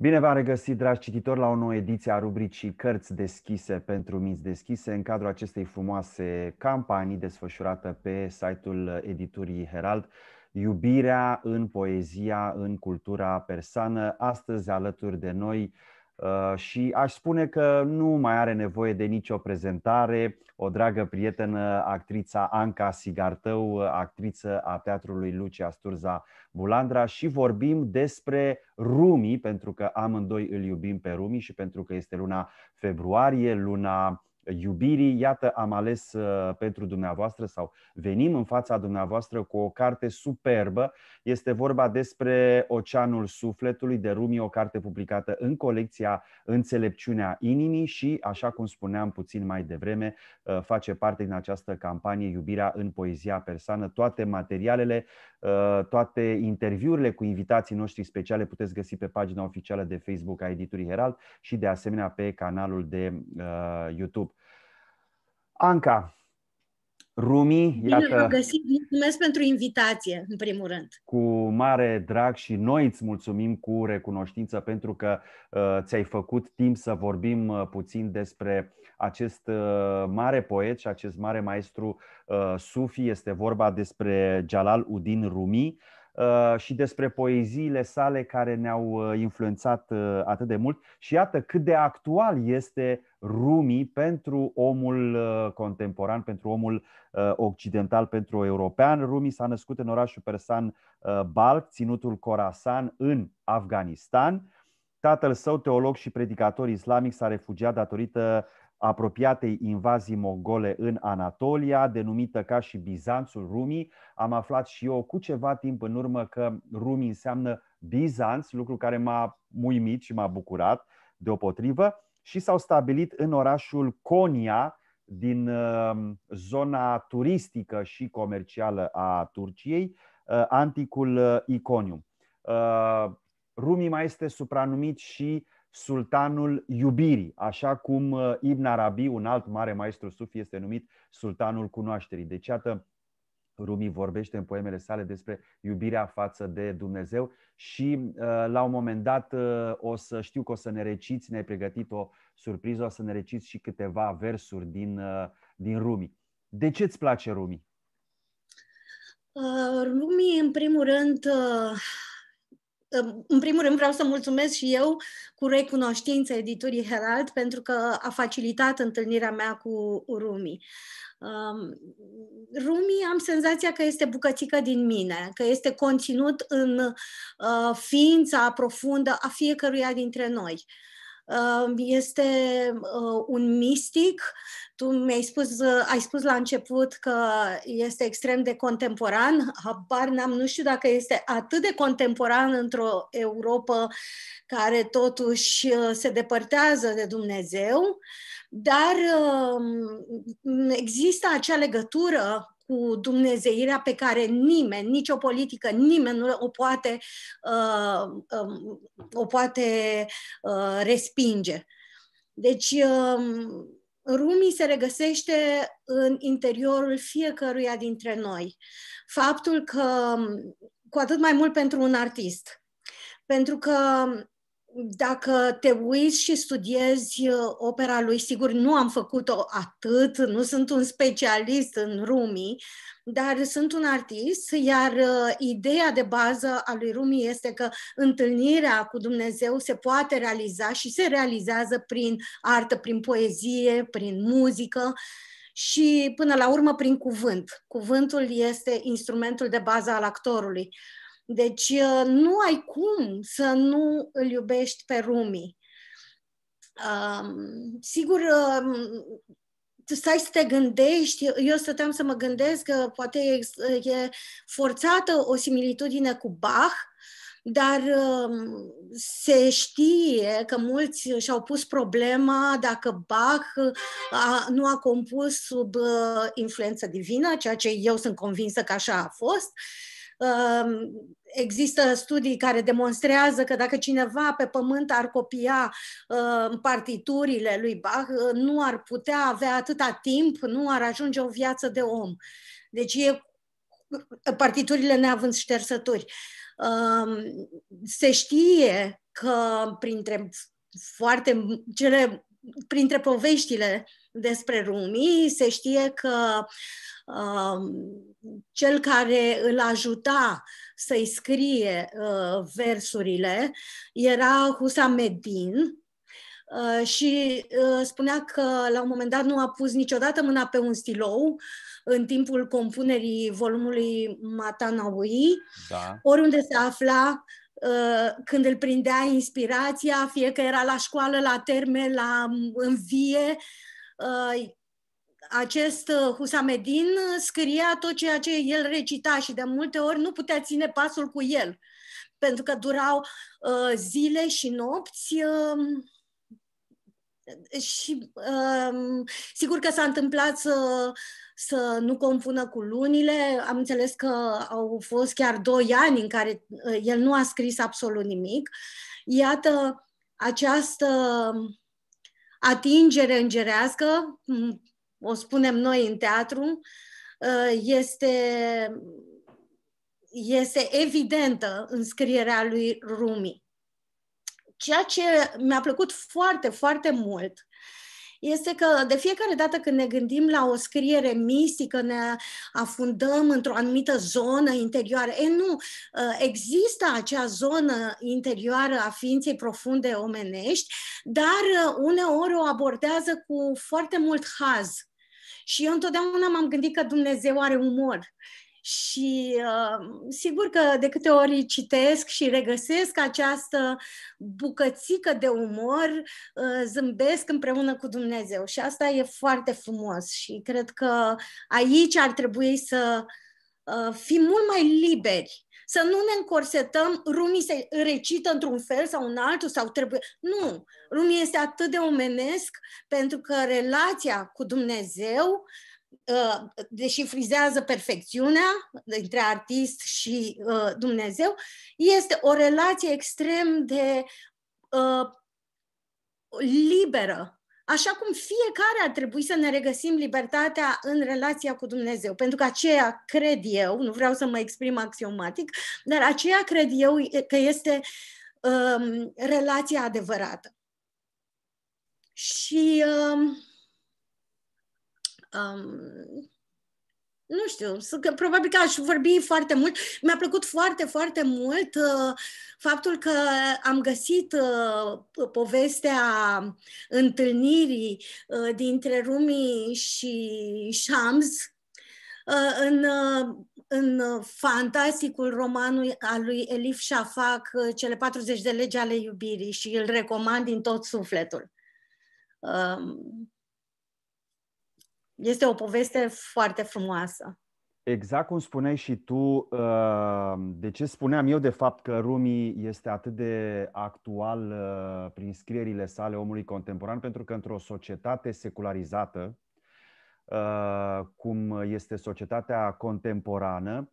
Bine v-am regăsit, dragi cititori, la o nouă ediție a rubricii Cărți deschise pentru minți deschise în cadrul acestei frumoase campanii desfășurată pe site-ul editurii Herald, Iubirea în poezia, în cultura persană. Astăzi, alături de noi, Uh, și aș spune că nu mai are nevoie de nicio prezentare. O dragă prietenă, actrița Anca Sigartău, actriță a Teatrului Lucia Sturza Bulandra și vorbim despre Rumi, pentru că amândoi îl iubim pe Rumi și pentru că este luna februarie, luna iubirii, iată, am ales uh, pentru dumneavoastră sau venim în fața dumneavoastră cu o carte superbă. Este vorba despre Oceanul Sufletului de Rumi, o carte publicată în colecția Înțelepciunea Inimii și, așa cum spuneam puțin mai devreme, uh, face parte din această campanie Iubirea în poezia persană. Toate materialele, uh, toate interviurile cu invitații noștri speciale puteți găsi pe pagina oficială de Facebook a editurii Herald și, de asemenea, pe canalul de YouTube. Anca, Rumi, Bine iată... Bine găsit, mulțumesc pentru invitație, în primul rând. Cu mare drag și noi îți mulțumim cu recunoștință pentru că uh, ți-ai făcut timp să vorbim uh, puțin despre acest uh, mare poet și acest mare maestru uh, sufi. Este vorba despre Jalal Udin Rumi, uh, Uh, și despre poeziile sale care ne-au uh, influențat uh, atât de mult. Și iată cât de actual este Rumi pentru omul contemporan, pentru omul occidental, pentru european. Rumi s-a născut în orașul persan Balk, ținutul Khorasan, în Afganistan. Tatăl său, teolog și predicator islamic, s-a refugiat datorită apropiatei invazii mongole în Anatolia, denumită ca și Bizanțul Rumii, Am aflat și eu cu ceva timp în urmă că Rumii înseamnă Bizanț, lucru care m-a muimit și m-a bucurat deopotrivă, și s-au stabilit în orașul Konya, din uh, zona turistică și comercială a Turciei, uh, anticul uh, Iconium. Rumii mai este supranumit și sultanul iubirii, așa cum uh, Ibn Arabi, un alt mare maestru sufi, este numit sultanul cunoașterii. Deci, iată, Rumi vorbește în poemele sale despre iubirea față de Dumnezeu și uh, la un moment dat uh, o să știu că o să ne reciți, ne-ai pregătit o surpriză, o să ne reciți și câteva versuri din, din Rumi. De ce îți place Rumi? Rumi, în primul rând, în primul rând vreau să mulțumesc și eu cu recunoștință editurii Herald pentru că a facilitat întâlnirea mea cu Rumi. Um, Rumi am senzația că este bucățică din mine, că este conținut în uh, ființa profundă a fiecăruia dintre noi. Uh, este uh, un mistic. Tu mi-ai spus, uh, ai spus la început că este extrem de contemporan. Habar n-am, nu știu dacă este atât de contemporan într-o Europa care totuși uh, se depărtează de Dumnezeu, dar um, există acea legătură cu dumnezeirea pe care nimeni, nicio politică, nimeni nu o poate, uh, um, o poate uh, respinge. Deci, um, Rumi se regăsește în interiorul fiecăruia dintre noi. Faptul că, um, cu atât mai mult pentru un artist, pentru că um, dacă te uiți și studiezi uh, opera lui, sigur nu am făcut-o atât, nu sunt un specialist în Rumi, dar sunt un artist, iar uh, ideea de bază a lui Rumi este că întâlnirea cu Dumnezeu se poate realiza și se realizează prin artă, prin poezie, prin muzică și până la urmă prin cuvânt. Cuvântul este instrumentul de bază al actorului. Deci uh, nu ai cum să nu îl iubești pe Rumi. Um, sigur, um, tu stai să te gândești, eu stăteam să mă gândesc că poate e, forțată o similitudine cu Bach, dar um, se știe că mulți și-au pus problema dacă Bach uh, a, nu a compus sub uh, influență divină, ceea ce eu sunt convinsă că așa a fost, uh, Există studii care demonstrează că dacă cineva pe pământ ar copia partiturile lui Bach, nu ar putea avea atâta timp, nu ar ajunge o viață de om. Deci e partiturile neavând ștersături. Se știe că printre foarte cele printre poveștile despre Rumi se știe că uh, cel care îl ajuta să-i scrie uh, versurile era Husameddin, Uh, și uh, spunea că la un moment dat nu a pus niciodată mâna pe un stilou în timpul compunerii volumului Matanaui, da. oriunde se afla Uh, când îl prindea inspirația, fie că era la școală, la terme, la mm, învie, uh, acest uh, Husamedin scria tot ceea ce el recita și de multe ori nu putea ține pasul cu el, pentru că durau zile și nopți um, și um, sigur că s-a întâmplat să să nu confundă cu lunile. Am înțeles că au fost chiar doi ani în care uh, el nu a scris absolut nimic. Iată această atingere îngerească, mm, o spunem noi în teatru, uh, este, este evidentă în scrierea lui Rumi. Ceea ce mi-a plăcut foarte, foarte mult este că de fiecare dată când ne gândim la o scriere mistică, ne afundăm într-o anumită zonă interioară. E, nu, ă, există acea zonă interioară a ființei profunde omenești, dar ă, uneori o abordează cu foarte mult haz. Și eu întotdeauna m-am gândit că Dumnezeu are umor și uh, sigur că de câte ori citesc și regăsesc această bucățică de umor, uh, zâmbesc împreună cu Dumnezeu. Și asta e foarte frumos și cred că aici ar trebui să uh, fim mult mai liberi să nu ne încorsetăm, rumii se recită într-un fel sau în altul sau trebuie... Nu! Rumii este atât de omenesc pentru că relația cu Dumnezeu Uh, deși frizează perfecțiunea dintre artist și uh, Dumnezeu, este o relație extrem de uh, liberă așa cum fiecare ar trebui să ne regăsim libertatea în relația cu Dumnezeu. Pentru că aceea cred eu, nu vreau să mă exprim axiomatic, dar aceea cred eu că este um, relația adevărată. Și um, Um, nu știu, că, probabil că aș vorbi foarte mult. Mi-a plăcut foarte, foarte mult uh, faptul că am găsit uh, povestea întâlnirii uh, dintre Rumi și Shams uh, în, uh, în fantasticul romanul al lui Elif Shafak, uh, Cele 40 de legi ale iubirii și îl recomand din tot sufletul. Um, este o poveste foarte frumoasă. Exact cum spuneai și tu, uh, de ce spuneam eu de fapt că Rumi este atât de actual uh, prin scrierile sale omului contemporan, pentru că într-o societate secularizată, uh, cum este societatea contemporană,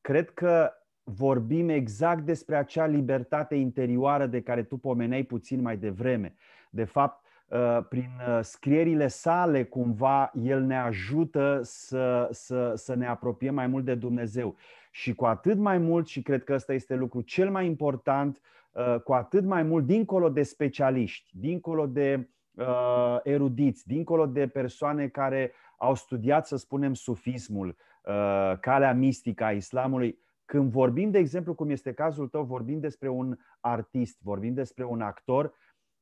cred că vorbim exact despre acea libertate interioară de care tu pomeneai puțin mai devreme. De fapt, Uh, prin uh, scrierile sale, cumva, El ne ajută să, să, să ne apropiem mai mult de Dumnezeu. Și cu atât mai mult, și cred că ăsta este lucru cel mai important, uh, cu atât mai mult, dincolo de specialiști, dincolo de uh, erudiți, dincolo de persoane care au studiat, să spunem, sufismul, uh, calea mistică a islamului, când vorbim, de exemplu, cum este cazul tău, vorbim despre un artist, vorbim despre un actor,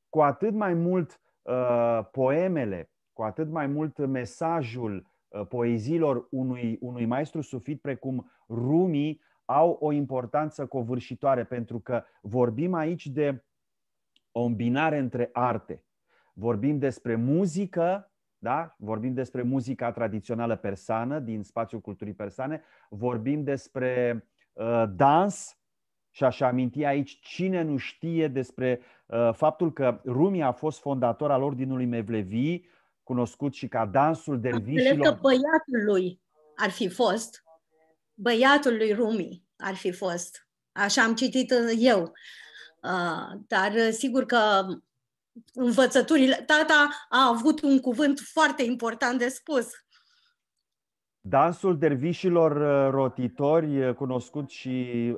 cu atât mai mult Uh, poemele, cu atât mai mult mesajul uh, poeziilor unui, unui maestru sufit precum Rumi au o importanță covârșitoare, pentru că vorbim aici de o îmbinare între arte. Vorbim despre muzică, da? vorbim despre muzica tradițională persană din spațiul culturii persane, vorbim despre uh, dans, și aș aminti aici cine nu știe despre uh, faptul că Rumi a fost fondator al Ordinului Mevlevi, cunoscut și ca dansul da, dervișilor. Cred că băiatul lui ar fi fost, băiatul lui Rumi ar fi fost. Așa am citit uh, eu. Uh, dar sigur că învățăturile, tata a avut un cuvânt foarte important de spus Dansul dervișilor uh, rotitori, uh, cunoscut și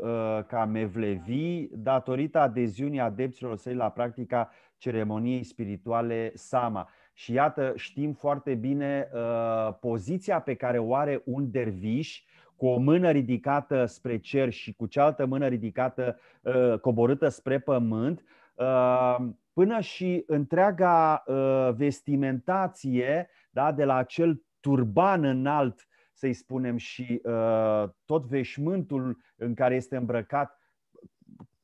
uh, ca mevlevi, datorită adeziunii adepților săi la practica ceremoniei spirituale Sama. Și iată, știm foarte bine uh, poziția pe care o are un derviș cu o mână ridicată spre cer și cu cealaltă mână ridicată, uh, coborâtă spre pământ, uh, până și întreaga vestimentație, da, de la acel turban înalt să-i spunem, și uh, tot veșmântul în care este îmbrăcat,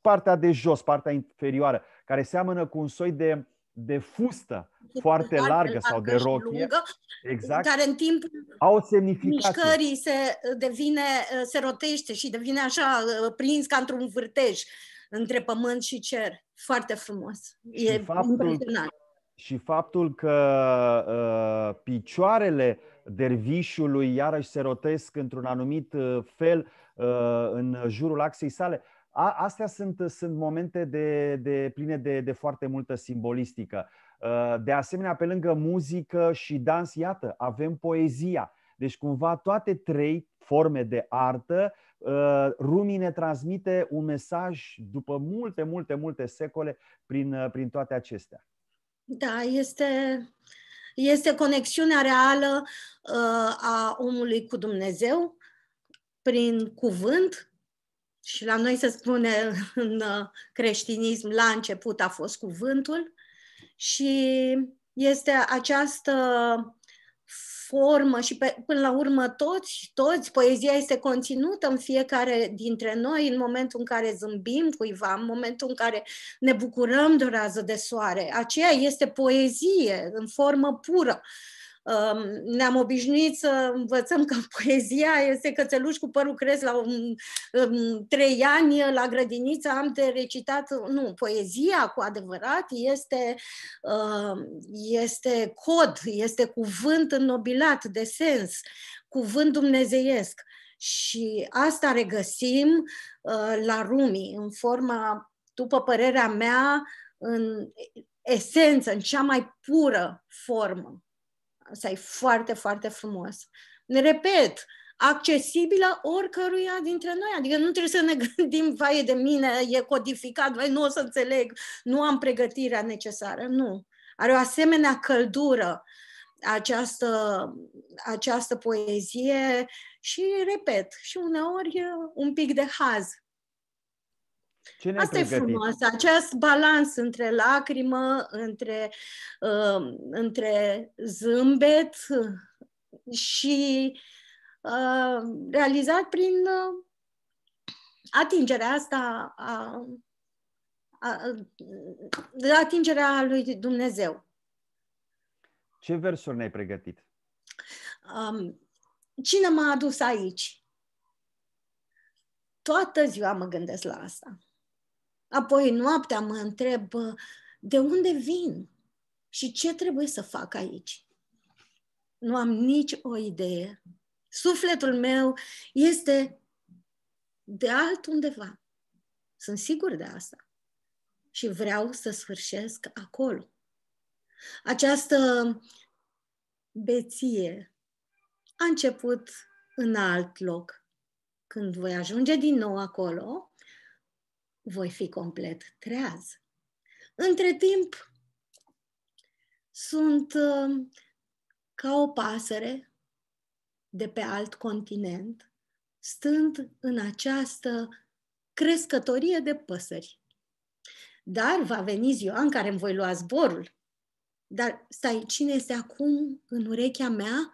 partea de jos, partea inferioară, care seamănă cu un soi de, de fustă foarte largă, exact, largă sau de rochie, lungă, exact, care în timp au mișcării se, devine, se rotește și devine așa uh, prins ca într-un vârtej între pământ și cer. Foarte frumos. E și faptul, impresionant. Și faptul că uh, picioarele dervișului iarăși se rotesc într-un anumit uh, fel uh, în jurul axei sale. A, astea sunt, sunt momente de, de, pline de, de foarte multă simbolistică. Uh, de asemenea, pe lângă muzică și dans, iată, avem poezia. Deci, cumva, toate trei forme de artă, Rumi ne transmite un mesaj după multe, multe, multe secole prin, prin toate acestea. Da, este este conexiunea reală uh, a omului cu Dumnezeu prin cuvânt și la noi se spune în uh, creștinism la început a fost cuvântul și este această formă și pe, până la urmă toți, toți, poezia este conținută în fiecare dintre noi în momentul în care zâmbim cuiva, în momentul în care ne bucurăm de o rază de soare. Aceea este poezie în formă pură. Uh, ne-am obișnuit să învățăm că poezia este cățeluș cu părul crez la un, um, trei ani la grădiniță am de recitat. Nu, poezia cu adevărat este, uh, este cod, este cuvânt înnobilat de sens, cuvânt dumnezeiesc. Și asta regăsim uh, la Rumi, în forma, după părerea mea, în esență, în cea mai pură formă. Asta e foarte, foarte frumos. Repet, accesibilă oricăruia dintre noi. Adică nu trebuie să ne gândim, vai de mine, e codificat, vai, nu o să înțeleg, nu am pregătirea necesară. Nu. Are o asemenea căldură această, această poezie și, repet, și uneori un pic de haz ce Asta pregătit? e frumos, acest balans între lacrimă, între, uh, între zâmbet uh, și uh, realizat prin uh, atingerea asta a, a, a, uh, atingerea lui Dumnezeu. Ce versuri ne-ai pregătit? Um, cine m-a adus aici? Toată ziua mă gândesc la asta. Apoi noaptea mă întreb de unde vin și ce trebuie să fac aici. Nu am nici o idee. Sufletul meu este de altundeva. Sunt sigur de asta. Și vreau să sfârșesc acolo. Această beție a început în alt loc. Când voi ajunge din nou acolo, voi fi complet treaz. Între timp, sunt uh, ca o pasăre de pe alt continent, stând în această crescătorie de păsări. Dar va veni ziua în care îmi voi lua zborul. Dar stai, cine este acum în urechea mea?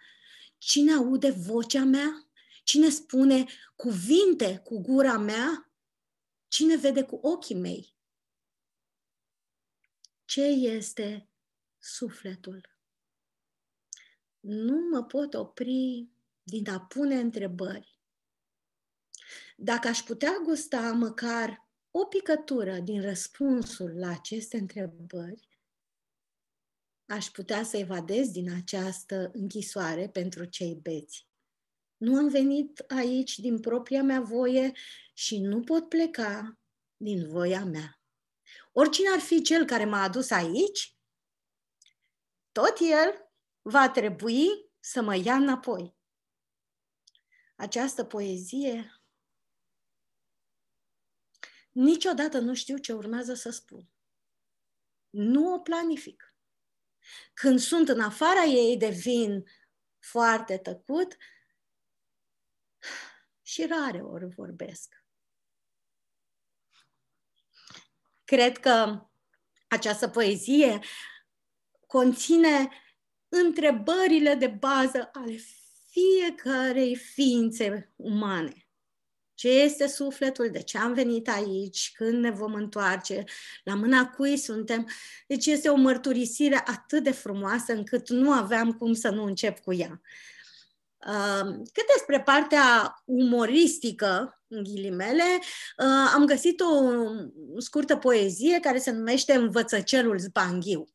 Cine aude vocea mea? Cine spune cuvinte cu gura mea? Cine vede cu ochii mei? Ce este sufletul? Nu mă pot opri din a pune întrebări. Dacă aș putea gusta măcar o picătură din răspunsul la aceste întrebări, aș putea să evadez din această închisoare pentru cei beți. Nu am venit aici din propria mea voie și nu pot pleca din voia mea. Oricine ar fi cel care m-a adus aici, tot el va trebui să mă ia înapoi. Această poezie niciodată nu știu ce urmează să spun. Nu o planific. Când sunt în afara ei, devin foarte tăcut, și rare ori vorbesc. Cred că această poezie conține întrebările de bază ale fiecarei ființe umane. Ce este sufletul? De ce am venit aici? Când ne vom întoarce? La mâna cui suntem? Deci este o mărturisire atât de frumoasă încât nu aveam cum să nu încep cu ea. Um, cât despre partea umoristică, în ghilimele, uh, am găsit o scurtă poezie care se numește Învățăcelul Zbanghiu.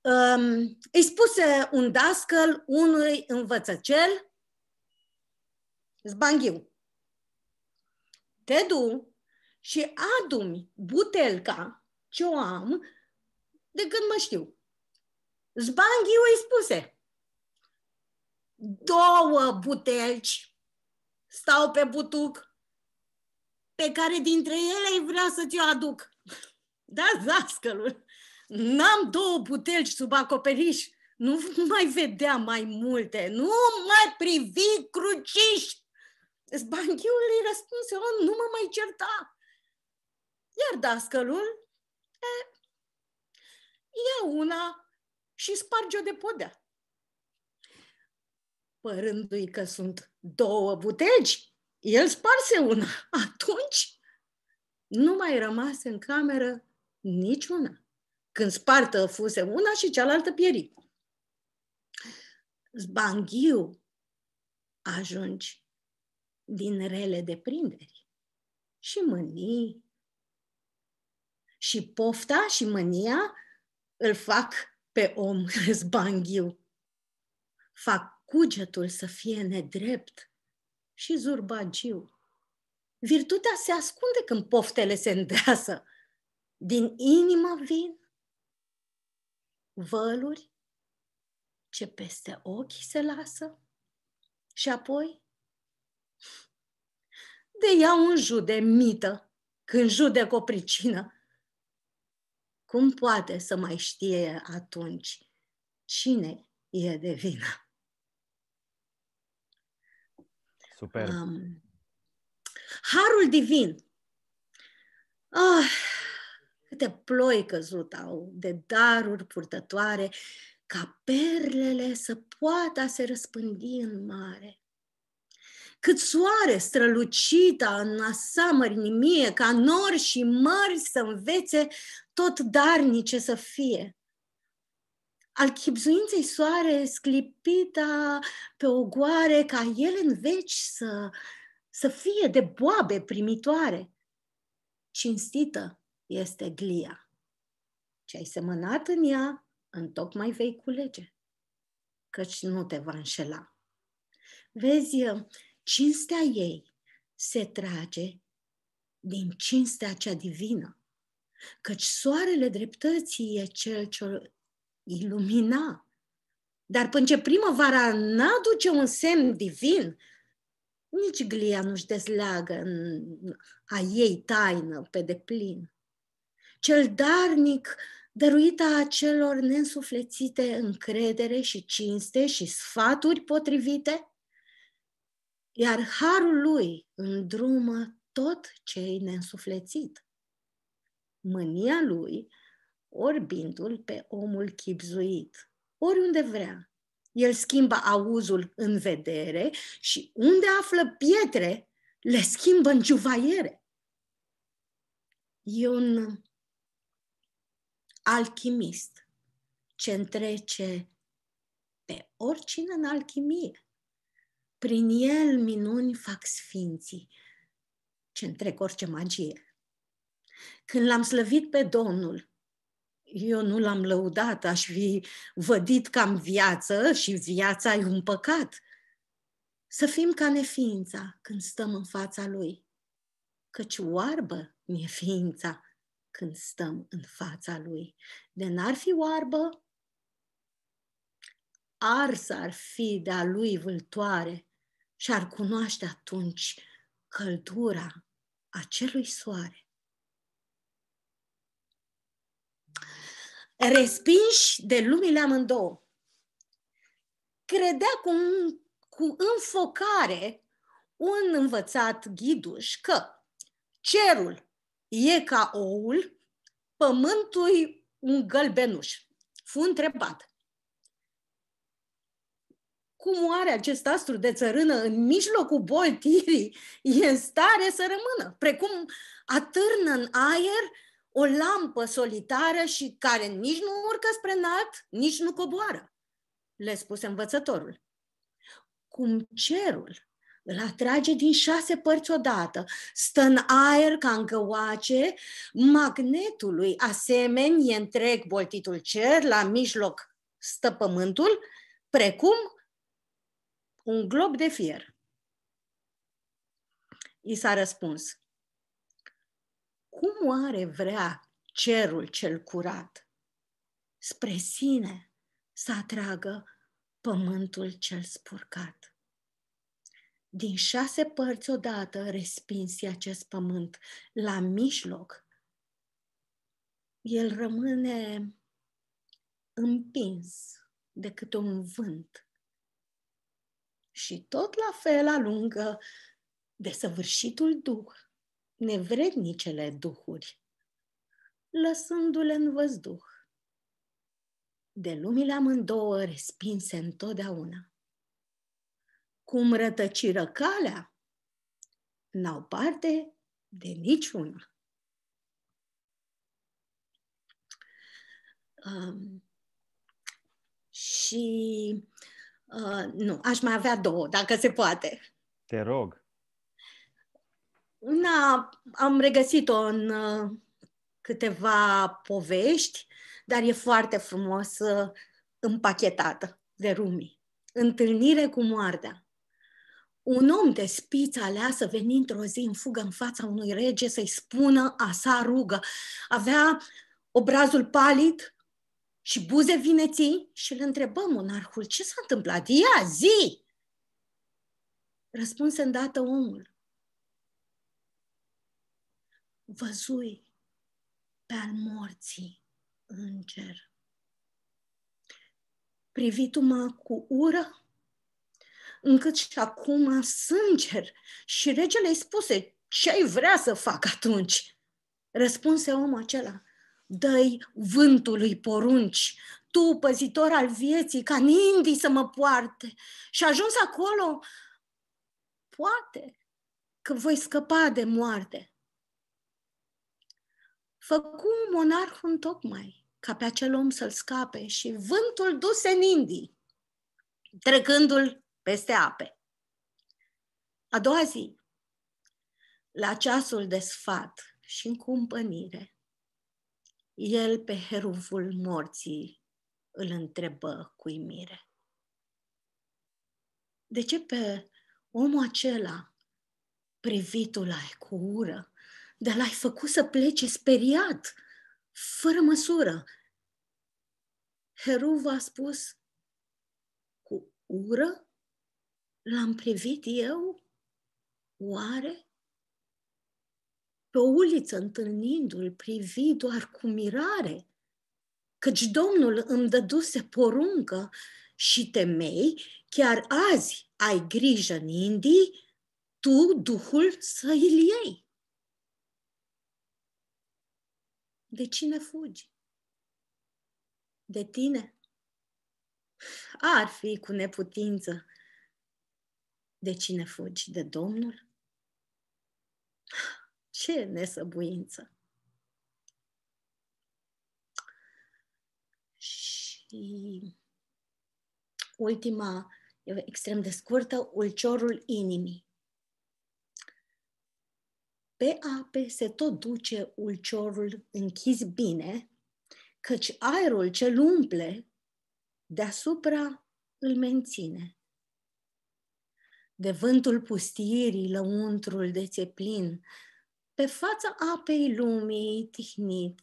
Um, îi spuse un dascăl unui învățăcel Zbanghiu. Te du și adumi butelca ce o am de când mă știu. Zbanghiu îi spuse – două butelci stau pe butuc pe care dintre ele îi vrea să ți-o aduc. Da, zascălul! N-am două butelci sub acoperiș. Nu mai vedea mai multe. Nu mai privi cruciși! Zbanchiul îi răspunse, o, oh, nu mă mai certa. Iar dascălul, e, ia una și sparge-o de podea părându-i că sunt două butegi, el sparse una. Atunci nu mai rămase în cameră niciuna. Când spartă fuse una și cealaltă pieri. Zbanghiu ajungi din rele de prinderi și mânii și pofta și mânia îl fac pe om zbanghiu. Fac cugetul să fie nedrept și zurbagiu. Virtutea se ascunde când poftele se îndeasă. Din inimă vin văluri ce peste ochi se lasă și apoi de ea un jude mită când judec o pricină. Cum poate să mai știe atunci cine e de vină? Super. Um, harul divin. Oh, câte ploi căzut au de daruri purtătoare ca perlele să poată se răspândi în mare. Cât soare strălucită, în asamărinimie, ca nori și mări să învețe tot darnice să fie al chipzuinței soare sclipita pe o goare ca el în veci să, să fie de boabe primitoare. Cinstită este glia. Ce ai semănat în ea, în tocmai vei culege, căci nu te va înșela. Vezi, cinstea ei se trage din cinstea cea divină, căci soarele dreptății e cel ce ilumina. Dar până ce primăvara n-aduce un semn divin, nici glia nu-și dezleagă în a ei taină pe deplin. Cel darnic dăruită a celor nensuflețite încredere și cinste și sfaturi potrivite, iar harul lui îndrumă tot ce-i nensuflețit. Mânia lui orbindu l pe omul chipzuit, oriunde vrea. El schimbă auzul în vedere și unde află pietre, le schimbă în juvaiere. E un alchimist ce întrece pe oricine în alchimie. Prin el minuni fac sfinții ce întrec orice magie. Când l-am slăvit pe Domnul, eu nu l-am lăudat, aș fi vădit cam viață și viața e un păcat. Să fim ca neființa când stăm în fața lui, căci oarbă mi-e ființa când stăm în fața lui. De n-ar fi oarbă, ars ar fi de-a lui vâltoare și ar cunoaște atunci căldura acelui soare respinși de lumile amândouă. Credea cu, un, cu înfocare un învățat ghiduș că cerul e ca oul, pământul un gălbenuș. Fu întrebat, cum oare acest astru de țărână în mijlocul boltirii e în stare să rămână, precum atârnă în aer o lampă solitară și care nici nu urcă spre înalt, nici nu coboară, le spuse învățătorul. Cum cerul îl atrage din șase părți odată, stă în aer ca în găoace, magnetului asemeni e întreg boltitul cer, la mijloc stă pământul, precum un glob de fier. I s-a răspuns cum oare vrea cerul cel curat spre sine să atragă pământul cel spurcat. Din șase părți odată respinsi acest pământ la mijloc, el rămâne împins de câte un vânt și tot la fel alungă desăvârșitul Duh nevrednicele duhuri, lăsându-le în văzduh, de lumile amândouă respinse întotdeauna. Cum rătăciră calea, n-au parte de niciuna. Um, și uh, nu, aș mai avea două, dacă se poate. Te rog na, am regăsit-o în uh, câteva povești, dar e foarte frumos uh, împachetată de Rumi. Întâlnire cu moartea. Un om de spiță aleasă într o zi în fugă în fața unui rege să-i spună a sa rugă. Avea obrazul palid și buze vineții și îl întrebă monarhul ce s-a întâmplat. Ia, zi! Răspunse îndată omul văzui pe al morții înger. cer. Privit-mă cu ură, încât și acum sânger. Și regele îi spuse, ce-ai vrea să fac atunci? Răspunse omul acela, dă-i vântului porunci, tu, păzitor al vieții, ca nindii să mă poarte. Și ajuns acolo, poate că voi scăpa de moarte făcu monarhul tocmai, ca pe acel om să-l scape și vântul duse în Indii, trecându-l peste ape. A doua zi, la ceasul de sfat și în cumpănire, el pe heruvul morții îl întrebă cu imire. De ce pe omul acela privitul ai cu ură? dar l-ai făcut să plece speriat, fără măsură. Heru v-a spus, cu ură l-am privit eu? Oare? Pe o uliță întâlnindu-l, privi doar cu mirare, căci Domnul îmi dăduse poruncă și temei, chiar azi ai grijă în Indii, tu Duhul să îl iei. De cine fugi? De tine? Ar fi cu neputință. De cine fugi? De Domnul? Ce nesăbuință! Și ultima, extrem de scurtă, ulciorul inimii pe ape se tot duce ulciorul închis bine, căci aerul ce-l umple deasupra îl menține. De vântul pustirii lăuntrul de țeplin, pe fața apei lumii tihnit,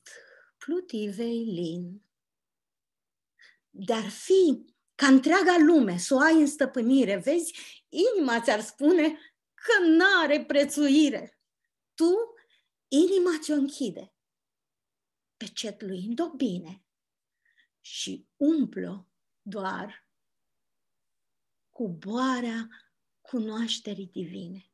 plutivei lin. Dar fi ca întreaga lume, să o ai în stăpânire, vezi, inima ți-ar spune că n-are prețuire tu inima ți-o închide, pecetluind-o bine și umplu doar cu boarea cunoașterii divine.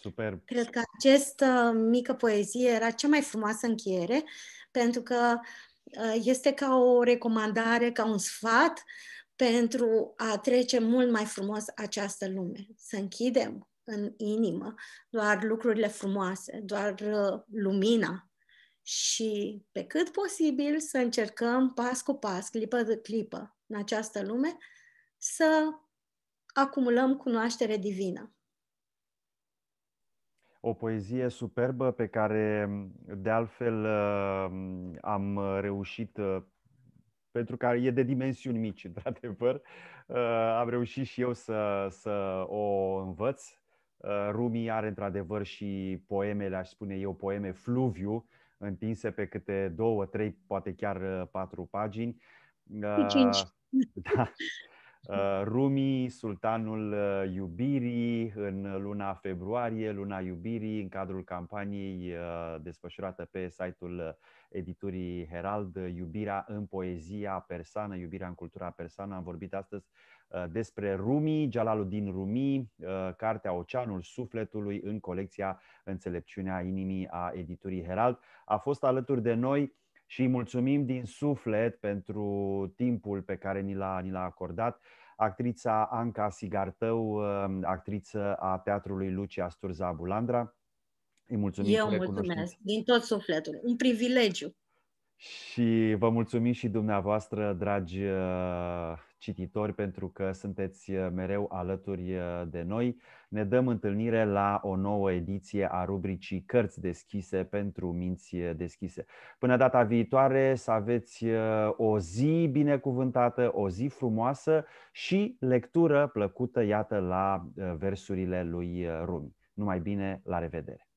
Super. Cred că această mică poezie era cea mai frumoasă încheiere, pentru că uh, este ca o recomandare, ca un sfat pentru a trece mult mai frumos această lume. Să închidem în inimă, doar lucrurile frumoase, doar uh, lumina. Și pe cât posibil să încercăm pas cu pas, clipă de clipă, în această lume, să acumulăm cunoaștere divină. O poezie superbă pe care, de altfel, uh, am reușit uh, pentru că e de dimensiuni mici, într-adevăr. Am reușit și eu să, să o învăț Uh, Rumi are într-adevăr și poemele, aș spune eu, poeme fluviu, întinse pe câte două, trei, poate chiar uh, patru pagini. Uh, cinci. Da. Rumi, Sultanul Iubirii, în luna februarie, luna Iubirii, în cadrul campaniei desfășurată pe site-ul editurii Herald, Iubirea în poezia persană, Iubirea în cultura persană. Am vorbit astăzi Uh, despre Rumi, Jalaluddin Rumi, uh, cartea Oceanul Sufletului în colecția Înțelepciunea Inimii a editurii Herald. A fost alături de noi și îi mulțumim din suflet pentru timpul pe care ni l-a, ni l-a acordat actrița Anca Sigartău, uh, actriță a Teatrului Lucia Sturza Bulandra. Îi mulțumim Eu mulțumesc, din tot sufletul. Un privilegiu. Și vă mulțumim și dumneavoastră, dragi cititori pentru că sunteți eh, mereu alături eh, de noi. Ne dăm întâlnire la o nouă ediție a rubricii Cărți deschise pentru minți deschise. Până data viitoare să aveți eh, o zi binecuvântată, o zi frumoasă și lectură plăcută, iată, la versurile lui Rumi. Numai bine, la revedere!